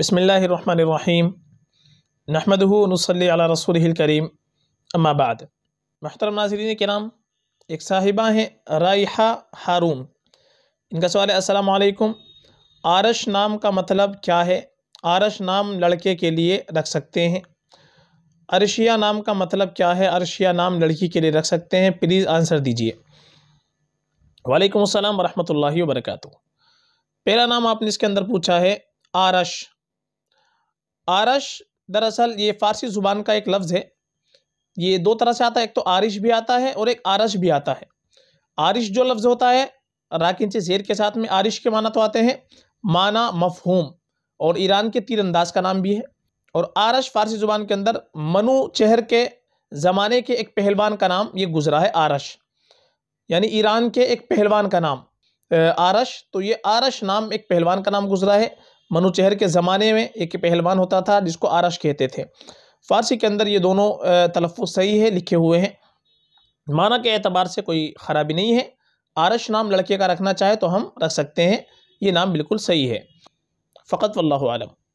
बसमीम अला रसूल करीम अम्माबाद महतरम नाजरीन के नाम एक साहिबा हैं रईहा हारून इनका सवाल है असलम आरश नाम का मतलब क्या है आरश नाम लड़के के लिए रख सकते हैं अरशिया नाम का मतलब क्या है अरशिया नाम लड़की के लिए रख सकते हैं प्लीज़ आंसर दीजिए वालेकुम अस्सलाम वरहमतुल्लाहि वबरकatuh पहला नाम आपने इसके अंदर पूछा है आरश आरश दरअसल ये फ़ारसी ज़ुबान का एक लफ्ज़ है ये दो तरह से आता है एक तो आरिश भी आता है और एक आरश भी आता है आरिश जो लफ्ज़ होता है राकिन से जेर के साथ में आरिश के माना तो आते हैं माना मफहूम और ईरान के तीरंदाज का नाम भी है और आरश फारसी ज़ुबान के अंदर मनु चहर के ज़माने के एक पहलवान का नाम ये गुजरा है आरश यानी ईरान के एक पहलवान का नाम आरश तो ये आरश नाम एक पहलवान का नाम गुजरा है मनु चहर के ज़माने में एक पहलवान होता था जिसको आरश कहते थे फ़ारसी के अंदर ये दोनों तलफ़ सही है लिखे हुए हैं माना के एतबार से कोई ख़राबी नहीं है आरश नाम लड़के का रखना चाहे तो हम रख सकते हैं ये नाम बिल्कुल सही है फ़कत वल्लम